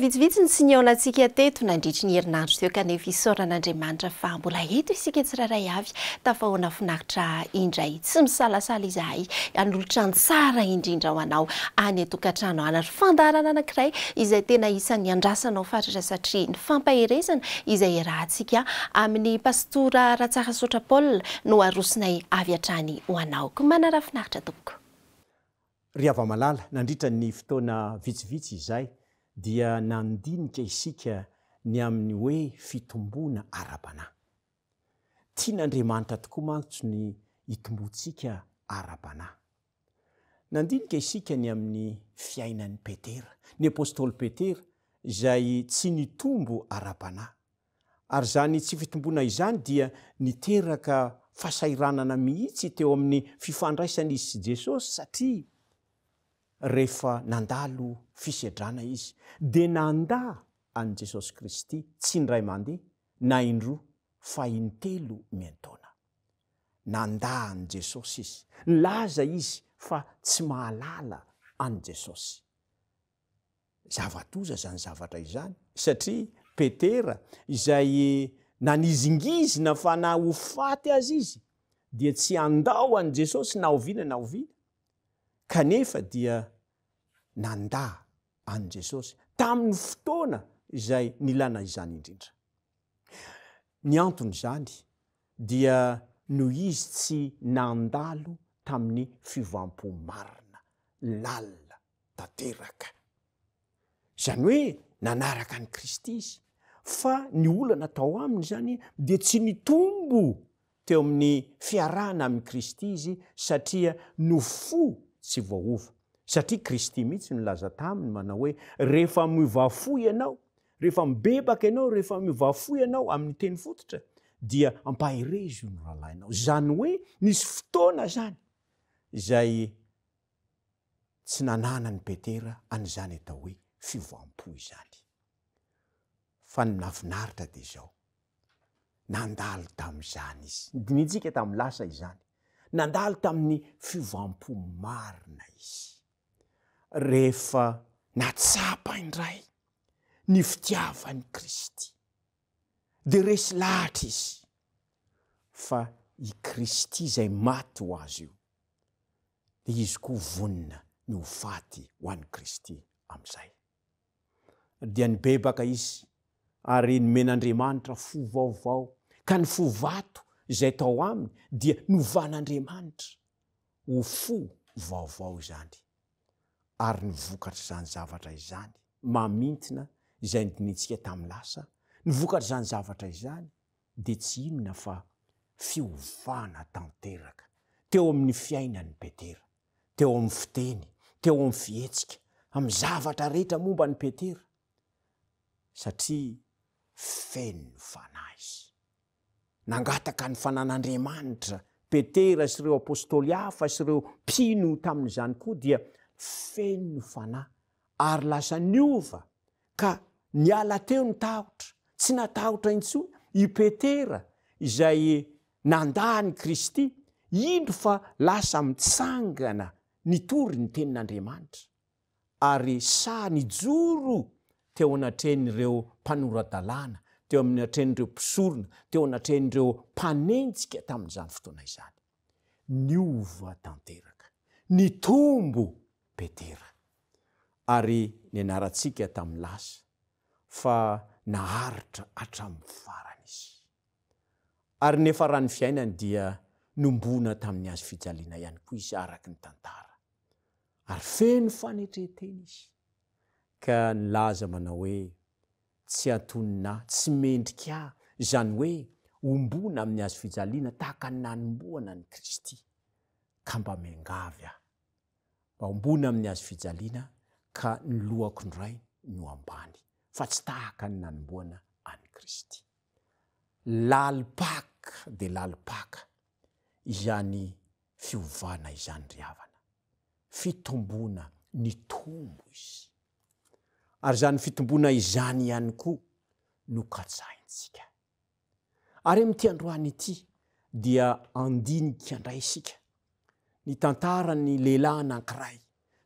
vitsivitsiny tsy nionatsika teto nandritra ny herinandro teokanefisoran'andriamanitra fa mbola eto isika tsy rahairay avy tafahoanafinaitra indray tsy misalasala izahay anolotra ntsara indrindra ho anao any etokatranoanay fandarana anakiray izay tena isan'ny andrasanaofaritra satria ny fampaherezana izay raha ntsika amin'ny pastora rahatsaa sotra pal no arosinay avyatrany ho anaoko manaraha finaitra tooko ry avamalala nandritra ny fotona vitsivitsyay dia nandinika isika ny amin'ny hoe fitomboana ara-panahy tia nyandriamanitra tokoa makitso ny hitombontsika ara-panahy nandinika isika ny amin'ny fiainan'ny petera ny apostoly petera izay tsy ni tombo ara-panah ary zany tsy fitomboana izany dia niteraka fasairanana mihitsy teo amin'ny fifandraisan'izy sy jesosy satria rehefa nandalo fisedrana izy de nandà an' jesosy kristy tsy n ray mandeha na indroa fa inytelo mientaona nandà an' jesosy izy ny laza izy fa tsy mahalala an jesosy zavatoza zany zavatra izany satria petera izay eh, nanizingizina fa na ho faty azy izy dia tsy andao an' jesosy na o viana na oviana kanefa dia nanda an jesosy tamin'ny fotoana izay ni lana izany indrindra ny anton' zany dia noho izy tsy nandalo tamin'ny fivampo marina lalina tanteraka zany hoe nanaraka any kristy izy fa ny olana tao aminy zany dia tsy nitombo teo amin'ny fiarahana amin'ny kristy izy satria no fo tsy vhova satria kristi mihitsy nilaza taminy manao hoe rehefa mivafoy ianao rehefa mibebaka anao rehefa mivafoy ianao amin'ny teny fototra dia ampahire zy io ny rahalah ianao zany hoe misy fotoana zany zay tsy nanana ny petera an'izany atao hoe fivam-po zany fanafinaita de zaoandalo tam'zany izy dinintsika tam' lasa izany nandalo tamin'ny fivampo marina izy rehefa natsapaindray ny fitiavany kristy de resy lahatra izy fa i kristy zay maty ho azy io de izy koa vonina ny hovaty ho an'ny kristy am'izay dia ny bebaka izy ary nymen'andriamanitra fovaovao ka ny fovato zay tao aminy dia novan'andriamanitra ho fo vaovao zany ary nyvokatr' zany zavatra izany mamintina izay nydinitsika tam'n lasa ny vokatr' zany zavatra izany de tsy imona fa fiovana tanteraka teo amin'ny fiainany petera teo amn'ny fiteny teo am'ny fihetsika am'y zavatra rehetra momba ny petera satria feno ny fanaizy nangataka ny fanan'andriamanitra petera sy reo apôstôly hafa sy reo mpino tamin'izany koa dia feno ny fanay ary lasa nyova ka niala teo ny tahotra tsy natahotra intso i petera izay nandàny kristy indro fa lasa mitsangana ny tory ny tenin'andriamanitra ary sa ny joro teo anatrehn'ireo mpanoradalàna teo aminatren'ireo mpisorona teo anatrenireo mpanentsika tamin'n'izany fotoana izany ny ova tanteraka ny tombo petera ary ny anaratsika tamin'ny lasa fa naharitra hatramin'ny farana izy ary nefa rahany fiainany dia nombona tamin'ny azy fijaliana ihany koa izy araky ny tantara ary feno fanetretena izy ka ny laza manao hoe tsy antonina tsy mendrika a zany hoe ombona amin'ny azo fijaliana tahaka ny nanomboana any kristy ka mba mengavy ao mba ombona amin'ny azo fijaliana ka ny loako nd ray no ambany fa tsy tahaka ny nanomboana any kristy lalipaka de lalipaka izany fiovana izany ry avana fitomboana ny tombo izy aryzany fitombona izany iany koa nokaaitsaay am'tyandroany ity dia andiniky andray sika ny tantarany lehilahy anankiray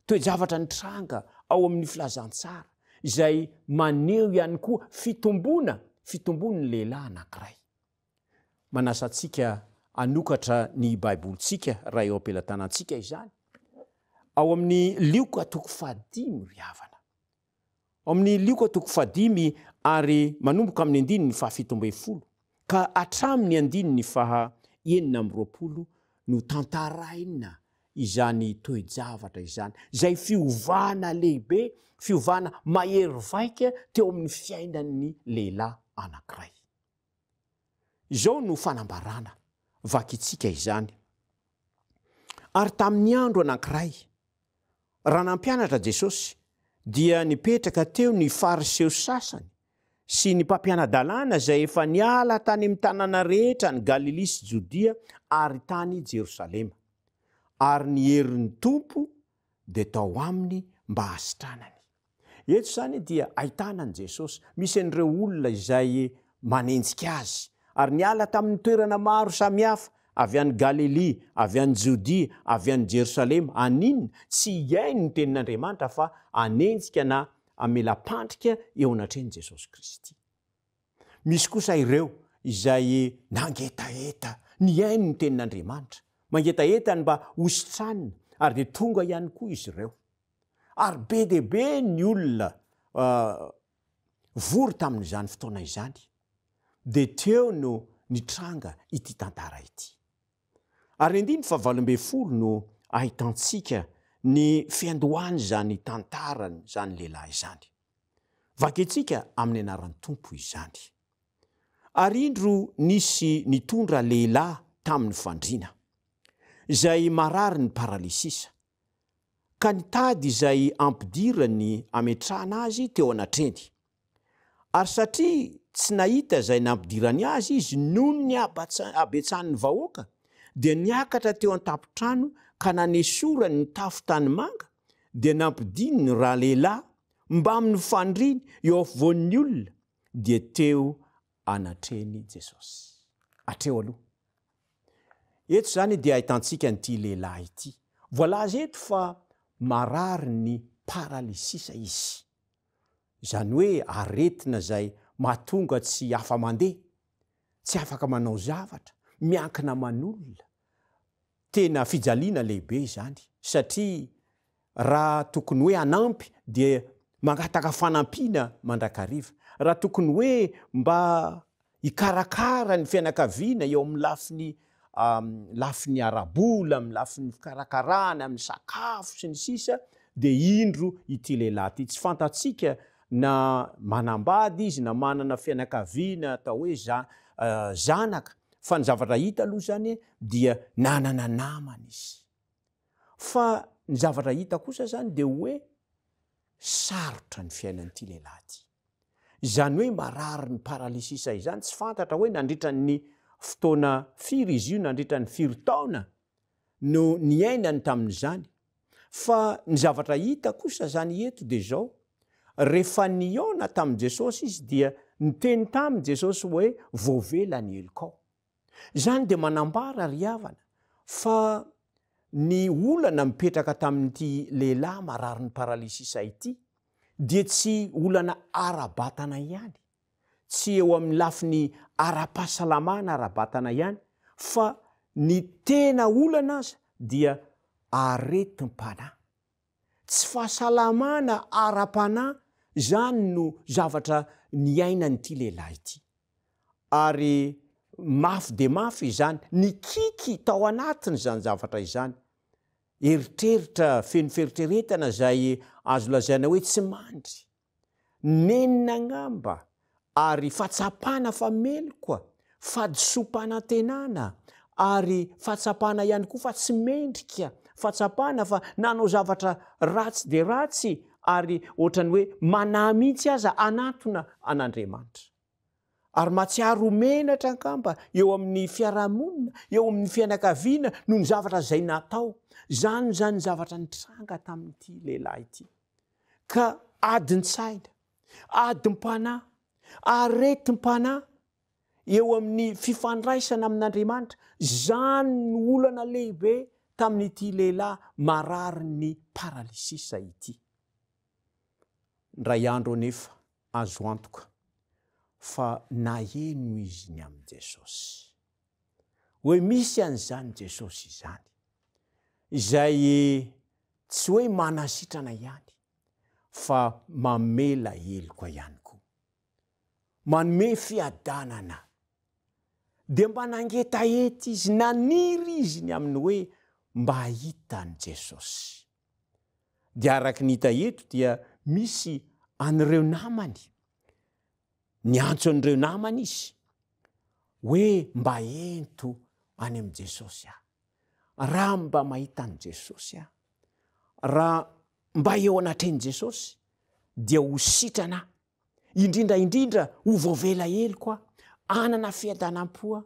toejavatra ny tranga ao amin'ny filazantsara izay maneo ihany koa fitombona fitombonany lehilahy anakirayaoaiboskaheoampatnaka ao amin'ny lioka toko fadi my ry avany amin'ny lioka toko fadimy ary manomboka amin'ny andiny ny fahafitombe folo ka atraminy andiny ny faha enina am roapolo no tantarainina izany toejavatra izany zay fiovahana lehibe fiovahana mahery vaika teo amin'ny fiaina ny lehilahy anankiray izao no fanambarana vakitsika izany ary tamin'ny andro anankiray raha nampianatra jesosy dia nipetraka teo ny fariseos sasany sy ny mpampianadalàna zay efa nyala tany ami'tanàna rehetra ny galilia sy jodia ary tany jerosalema ary ny heri n'ny tompo de tao aminy mba asitranany eto zany dia ahitanany jesosy misy anireo olona izay manenjika azy ary nyala tamin'ny toerana maro samyhafa avy an'ny galilia avy any jodia avy an'ny jerosalema aninna tsy iaino ny tenin'andriamanitra fa anenjika na amelapantrika eo anatren' jesosy kristy misy sa ireo izay nangetaeta ny aino ny tenin'andriamanitra mangeta etany mba ositranina ary de tonga ihany koa izy ireo ary be debe ny olona ah, vory tamin'izany fotoana izany de teo no nitranga ity tantara ity ary indindny fa valomben folo no ahitantsika ny fiandohany zany tantaran zany lehilahy izany vaketsika amin'ny anaran'ny tompo iy zany ary indro nisy nitondra lehilahy tamin'ny fandriana zay marary ny paralisisa ka nitady zay ampidirany ametrahana azy teo anatreny ary satria tsy nahita zay ny ampidirany azy izy nony ny aabetsanny vahoaka de niakatra teo an-tapintrano ka nane sorany ny tafo tany manga de nampidiny ny raha lehilahy mbamin'ny fandriany eo af von'ny olona de teo anatreny jesosyede ahitantsika nyty lehilahy ity vola za eto fa marary ny paralisisa izy zany hoe aretina zay matonga tsy afa mandeha tsy afaka manao zavatra miankina manolona tena fijaliana lehibe zany satria raha tokony hoe anampy de mangataka fanampiana mandrakariva raha tokony hoe mba ikarakara ny fianakaviana eo amin'ny lafiny lafiny arabola amylafiny ikarakarana am'y sakafo sy ny sisa de indro ity lelahy ty tsy fantatsika na manambady izy na manana fianakaviana atao hoe za- ah, zanaka fa ny zavatra ita aloha zany dia nanananamany izyn zavatra ita kosa zany de e otany fiainanyty lelahny oemarary ny paralisaizany tsy fantatra oe nandritrany fotoana firy izy io nandritran'ny firtaona noninany tazny zavtr ita osa zany eto de aoa nna tam jesosy izy dia ny teny tamiy jesosy oe voavelany elokao zany de manambara ry havana fa ny olana mipetraka tamin'n'ity lehilahy marary ny paralisisaity dia tsy olana ara-batana ihany tsy eo amin'ny lafiny ara-pahasalamana ara-batana ihany fa ny tena olana aza dia aretym-panay tsy fahasalamana ara-panay zany no zavatra ny aina n'ty lehilahy ity ary mafy de mafy izany ny kiky tao anatiny zany zavatra izany eritreritra fenoferitreretana zay azo lazaina hoe tsy mandry neninagnamba ary fatsapana fa melokoa fadisopanantenana ary fatsapahna ihany koa fa tsy mendrika fatsapahna fa nanao zavatra ratsy de ratsy ary ohatrany hoe mana mihitsy aza anatona an'andriamanitra ary mahatsiaro omenatra ankamba eo amin'ny fiarahamonina eo amin'ny fianakaviana noho ny zavatra zay natao zany zany ny zavatra ny tranga tamin'ity lehilahy ity ka adin- tsaina adi m-panay aretym-panahy eo amin'ny fifandraisana amin'andriamanitra zany ny olana lehibe tamin'ity lehilahy marary ny paralisisa ity ndray andro eo nefa azo antoka fa na eno izy ny amin'ny jesosy hoe misy an'izany jesosy izany izay tsy hoe manasitrana ihany fa mamela elokoa ihany koa manome fiadanana de mba nangetaeta izy naniry izy ny aminy hoe mba hitany jesosy de araky nyhita eto dia misy an'reo namany ny antso an'ireo namana izy hoe mba ento any am' jesosy a raha mba mahita any jesosy a raha mba eo anatren' jesosy dia ho sitranay indrindraindrindra ho voavela hely koa anana fiadanam-poa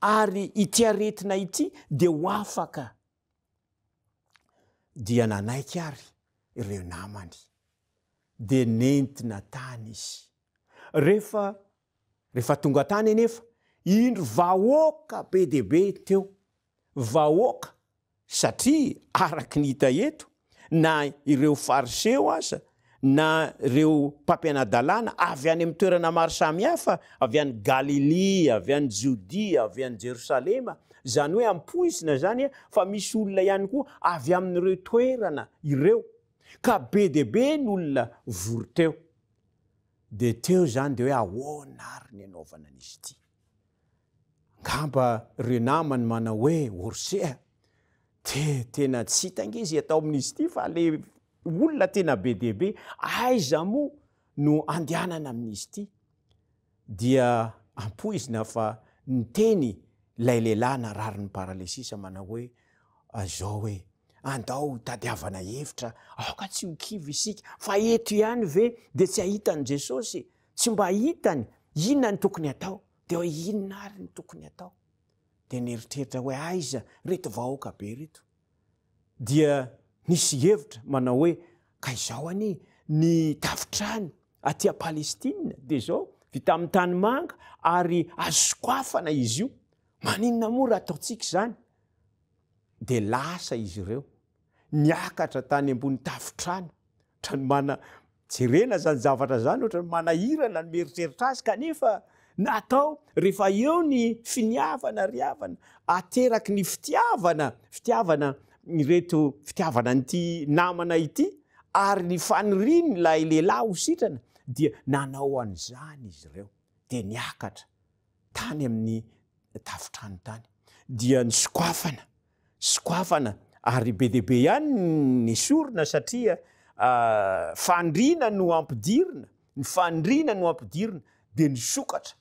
ary itiaretina ity de ho afaka dia nanaiky ary ireo namany de nentina tany izy rehefa refa tonga tany enefa indro vahoaka be debe teo vaoaka satria araky ny ita eto na ireo fariseo asa na reo mpampianadalàna avy any am'y toerana maro sami hafa avy any galilia avy any jodia avy any jerosalema zany hoe ampoizina zany a fa misy olona ihany koa avy amin'ireo toerana ireo ka be debe ny olona voro teo de teo zany de hoe ahonari ny anaovana an'izy ity ngamba renamany manao hoe orseha de tena tsy hitanga izy atao amin'izy ty fa le olona tena be dbe aiza moa no andehanana amin'izy ity dia ampoizina fa nyteny lay lehilayna raryny paraley sisa mana hoe azao oe andao tadiavana hevitra aoka tsy hokivy isika fa eto ihany ve de tsy ahitany jesosy tsy mba hitany inonany tokony atao de e innaarny tokoyeieiay eiaa oe ka izaho any ny tafitrany atia palestia de zao vita ami'ny tany manga ary azosokoafana izy io maninona mora ataotsika zany de lasa izy ireo niakatra tany ambony tafitrana ohatra ny mana jerena zany zavatra zany ohatra ny mana hirana nomeritreritra azy kanefa natao rehefa eo ny finiavana ry avana ateraky ny fitiavana fitiavana nireto fitiavana nyty namana ity ary ny fanirinylay lehilahy hositrana dia nanao an'izany izy reo de niakatra tany amin'ny tafitrano tany dia ny sokoafana sokoafana ary be debe ihany ny sorona satria ah, fandrina no ampidirina ny fandriana no ampidirina de ny sokatra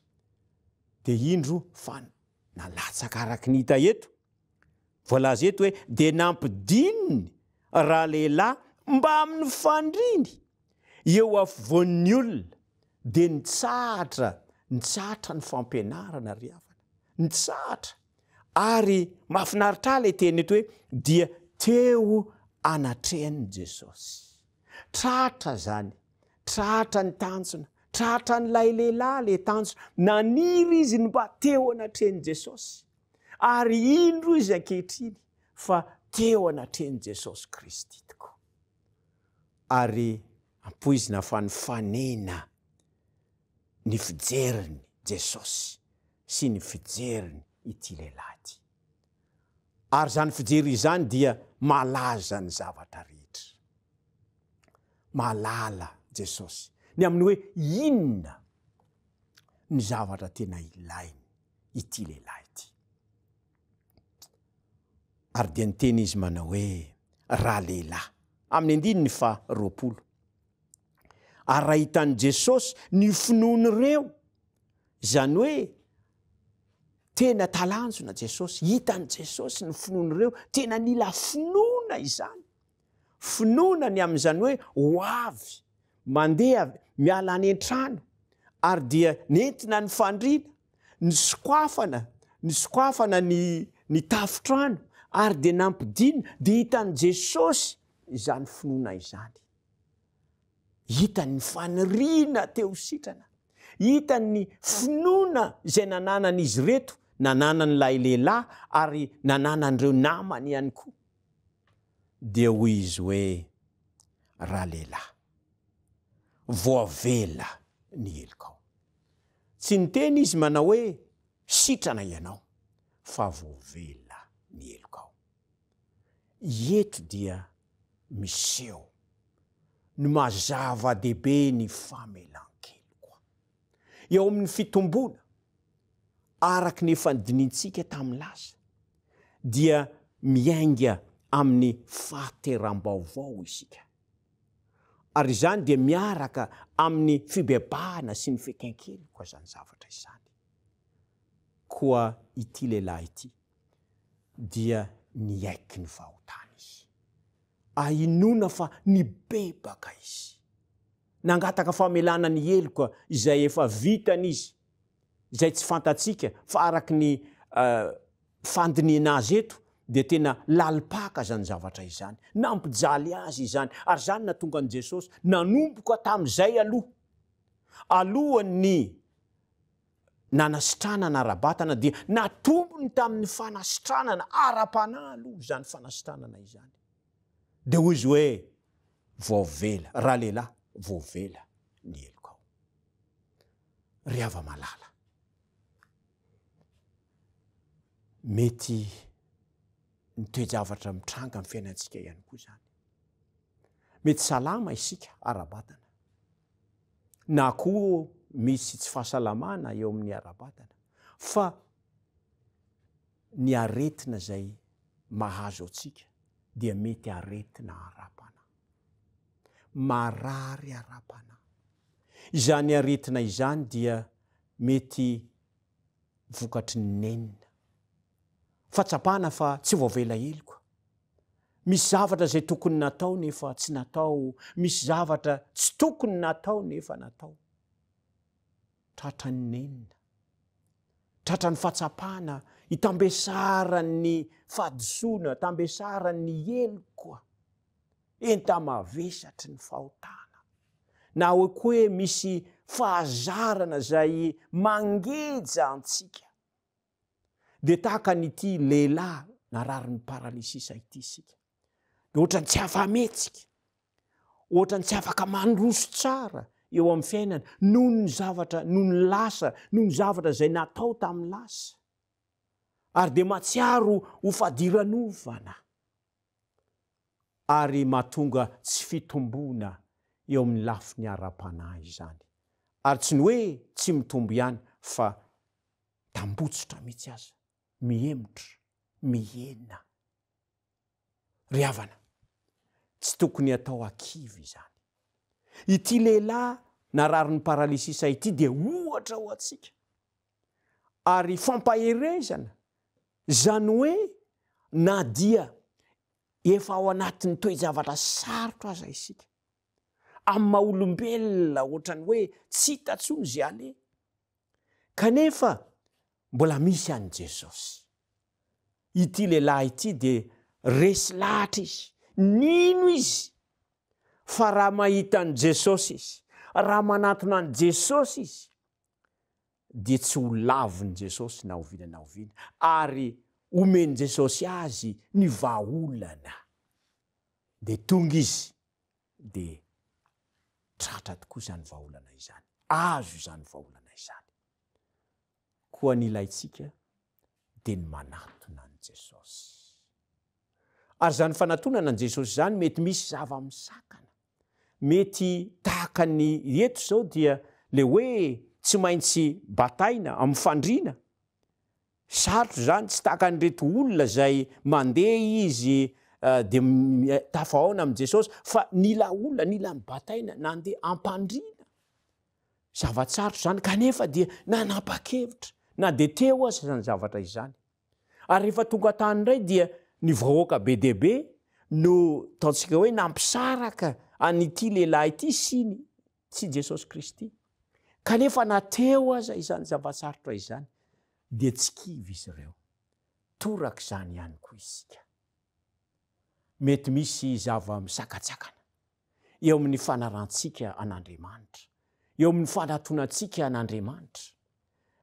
de indro fa nalatsaka araky nyhita eto volaza eto hoe de nampidininy rahalehilahy mba amin'ny fandriny eo afo voan'ny olona de ny tsahatra nytsahatra ny fampianarana ry havana ny tsahatra ary mahafinaritra la teny eto hoe dia teo anatrehan' jesosy tratra zany trahatra ny tanjona trahatra ny lailehilahy la tanjona naniry izy ny mba teo anatrehan' jesosy ary indro izy ankehitriny fa teo anatrehan'i jesosy kristy toko ary ampoizina fanyfanena ny fijeriny jesosy sy ny fijeriny ity lehilahyity ary zany fijery zany dia malaza ny zavatra rehetra malala jesosy ny amin'ny hoe inona ny zavatra tena ilainy ity lehilahyity ary dea nytena izy manao hoe raha lehilahy amin'ny andiny ny fa roapolo ary raha hitan'ny jesosy ny finoany ireo zany hoe tena talanjona jesosy hitan' jesosy ny finoana reo tena nila finoana izany finonany amin'izany hoe hoavy mandeha miala any entrana ary dia nentina ny fandriana ny sokoafana ny sokoafana ny ny tafitrano ary de nampidinina de hitan' jesosy izany finoana izany hitanny faniriana teo sitrana hita'ny finoana zay nananan'izy reto nananany lahy lehilahy ary nanananyireo namany ihany koa dea hoy izy hoe raha lehlahy voavela ny elokao tsy ny tena izy manao hoe sitrana ianao fa voavela ny elokao eto dia miseo ny mazavadehibe ny famelankelykoa eo amin'ny fitombona araky ny fa nydinintsika tamin'nylaza dia miainga amin'ny fahaterambaovao isika ary zany dia miaraka amin'ny fibebahana sy ny fikankelykoa zany zavatra izany koa ity lehilahy ity dia niaiky ny vahotany izy ainona fa ny bebaka izy nangataka famelana ny elokoa izay efa vitana izy zay tsy fantatsiaka fa araky ny eh, fandinynazy eto de tena lalipaka zany zavatra izany nampijaly azy izany ary zany natongan' jesosy nanomboka tam'izay aloha alohan ny nanasitranana arabatana dia natompony tamin'ny fanasitranana ara-panahy aloha zany fanasitranana izany de hoy izy hoe voovela raha lehilahy vovela ny elokaao ry ava-malala mety nytoejavatra mitranga am' fiainatsika ihany koa zany mety salama isika arabatana na koo misy tsy fahasalamana eo amin'ny arabatana fa ny aretina zay mahazo antsika dia mety haretina hara-panay marary hara-panay izany aretina izany dia mety vokatry ny neniny fatsapahana fa tsy voavelaeloko misy zavatra zay tokony natao nefa tsy natao misy zavatra tsy tokony natao nefa natao tratra ny nenina tratran'ny fahatsapahana itambeasara'ny fadisoana tambeasara ny elokoa enta mavesatry ny fahotana na oe ko hoe misy fahazarana zay mangeja antsika de tahakanyity lehilahy narary ny paralisisa ity sika de ohatrany tsy afametsika ohatrany tsy afaka mandroso tsara eo am'y fiainana noho ny zavatra noho ny lasa noho ny zavatra zay natao tam'y lasa ary de matsiaro hofadiranovana ary matonga tsy fitombona eo amin'ny lafi ny ara-pana izany ary tsy ny hoe tsy mitombo ihany fa ta mbotsotra mihtsy azy mihemotra mihena ry avana tsy tokony atao akivy zany ity lehilahy narary ny paralisisa ity de ohatra ho atsika ary fampaherezana zany hoe na dia efa ao anatin'ny toejavatra sarotro aza isika am'y maha olombelona ohatra ny hoe tsy hitatsony zy ale kanefa mbola misy any jesosy ity lehilahy ity de resy lahatra izy nino izy fa raha mahita any jesosy izy raha manatony any jesosy izy de tsy ho laviny jesosy na ovina na ovina ary omeny jesosy azy ny vaolana de tonga izy de tratra tokoa zany vaaolana izany azo zany vaaolana oanyla tsika de ny manatona any jesosy ary zany fanatonana any jesosy zany mety misy zava m sakana mety tahaka ny eto zao dia le hoe tsy maintsy bataina amyfandriana sarotro zany tsy tahaka nyreto olona zay mandeha izy eh, de eh, tafahaona am' jesosy fa nila olona nila m bataina na ndeha ampandriana zavatsarotro zany kanefa dia nanapakevitra na de teo aza zany zavatra izyzany ary rehefa tonga atany indray dia ny vahoaka be d be no taontsika hoe nampisaraka anyity lehilahy ity siny tsy jesosy kristy ka lefa na teo aza izany zavatsarotra izzany de tsi kivy izy reo torak zany anykoseoa'aasika anadrmanitra eoa'y faatonatsika anadramanitra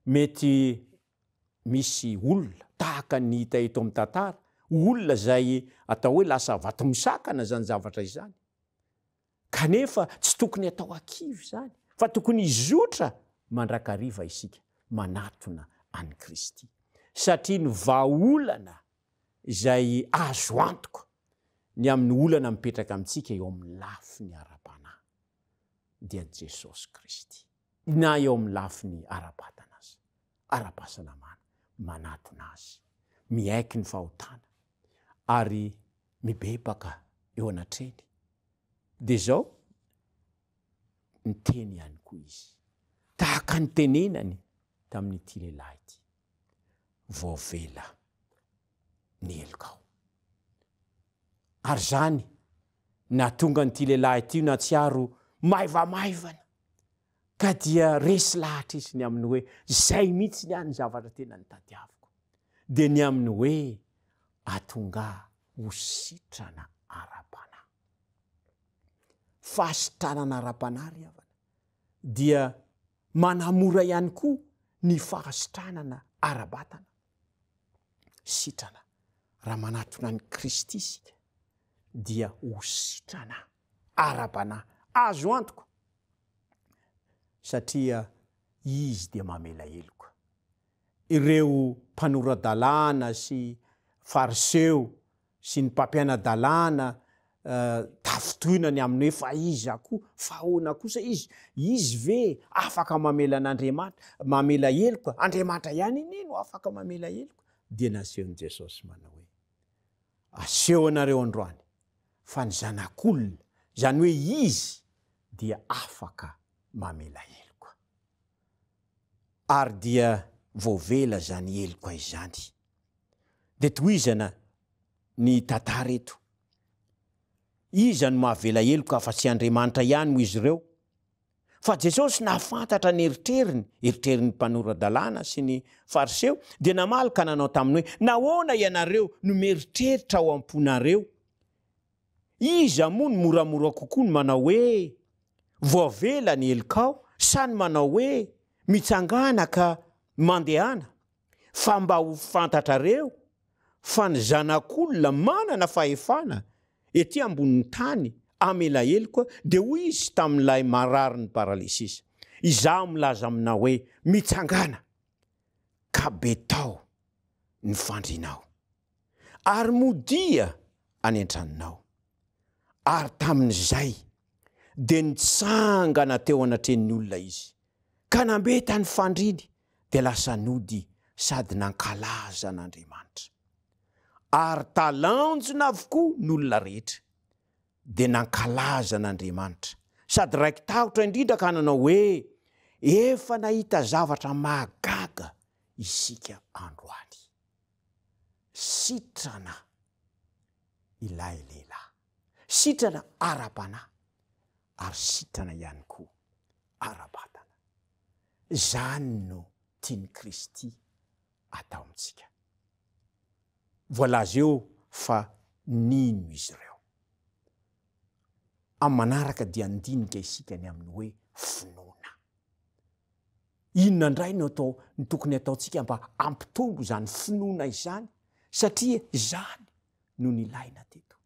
mety misy olona tahaka ny hita eto am'n tantara olona zay atao hoe lasa vatomosakana zany zavatra izany kanefa tsy tokony atao akivy zany fa tokony izotra mandrakariva isika manatona any kristy satria ny vaolana zay azo antoka ny amin'ny olana mipetraka amitsika eo amin'ny lafy ny arapanay dea n jesosy kristy na eo amin'ny lafi ny arapatana ara-pasana mana manatona azy miaiky ny fahotana ary mibepaka eo anatreny de zao ny teny ihany koa izy tahaka nytenenany tamin'nyty lehilahy ty voovela ny elokaao ary zany na tonga nyty lehilahi tyio na tsiaro maivamaivana ka dia resy lahatra izy ny aminy hoe zay mihitsy ny an ny zavatra tena ny tadiaviko de ny aminy hoe atonga ho sitrana arapanay fahasitranana arapana ry havana dia manamora ihany koa ny fahasitranana arabatana sitrana raha manatona ny kristy sika dia ho sitrana arabanay azo antoko satria izy dea mamela eloka ireo mpanora dalàna sy fariseo sy ny mpampiana dalàna eh, tafitoinany aminy hoe fa izy akoho faoana kosa izy izy ve afaka mamela n'adramantra mamela eloka andriamantra ihany iny iny afaka mamela eloka de nasehony jesosy manao hoe aseo anareo androany fa ny zanak'olona zany hoe izy dia afaka mamela eloka ary dia voavela zany eloka izy zany de toizana ny tatara eto iza no mahavelaeloka afa tsy andriamanitra ihany mo izy reo fa jesosy nahafantatra ny eritreriny eritreriny mpanoradalàna sy ny fariseo de namalika nanao taminy hoe nahona ianareo no mieritreritra ao amponareo iza moa ny moramora kokoa ny manao hoe voavela ny elokao sany manao hoe mitsangana ka mandehana fa mba hofantatrareo fa ny zanak'olona manana fahefana ety ambonin'ny tany amelaelokoa de hoy izy tamin'ilay marary ny paralysis iza milaza aminao hoe mitsangana kabetao ny fandrinao ary modia anyentraninao ary tamin'izay de nitsangana teo anatreny olona izy ka nameta any fandriny de lasanody sady nankalaza n'andriamanitra ary talanjona avokoa ny olona rehetra de nankalaza n'andriamanitra sady raikitahotra indrindra ka nanao hoe efa nahita zavatra magaga isika androaly sitrana ilai lehilahy sitrana ara-panahy ary sitrana ihany koa arabatana zany no tiany kristy atao amitsika volaza eo fa nino izy reo am'y manaraka dia ndinika isikany aminy hoe finoana inona ndray no atao ny tokony ataotsika mba ampitongo zany finoana izany satria zany no ny laina teto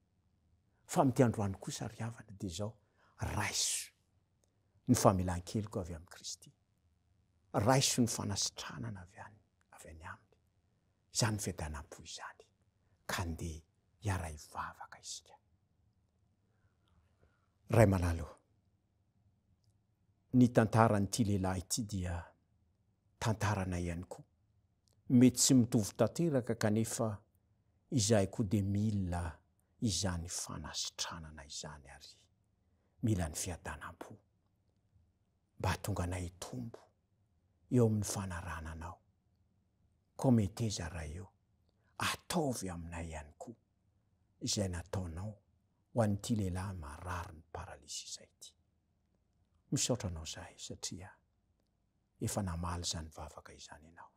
fa mte androany kosa ry havana de zao raiso ny familankelyko avy amin'ni kristy raiso ny fanasitranana avy any avy any aminy izany fiatanampo izany ka nde iaray vavaka izika ray malaloh ny tantarany ity lehilahy ity dia tantarana iany koa mety tsy mitovy tanteraka kanefa izay koa de milina izany fanasitranana izany ary mila ny fiadanam-po mba atonga anay tombo eo amin'ny fanarananao komete za rah eo ataovy aminay ihany koa izay nataonao ho an'n' ity lehilahy mararo ny paralisy izay ity misaotranao zaay satria efa namaly zany vavaka izany ianao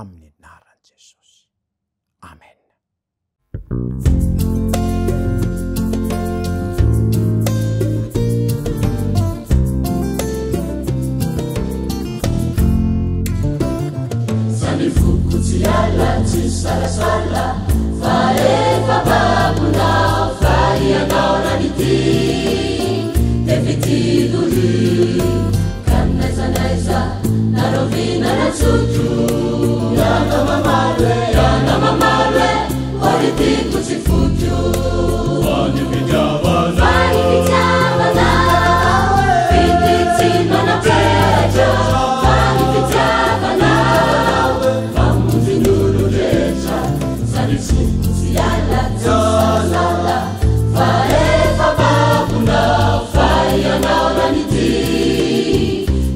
amin'ny naran' jesosy amen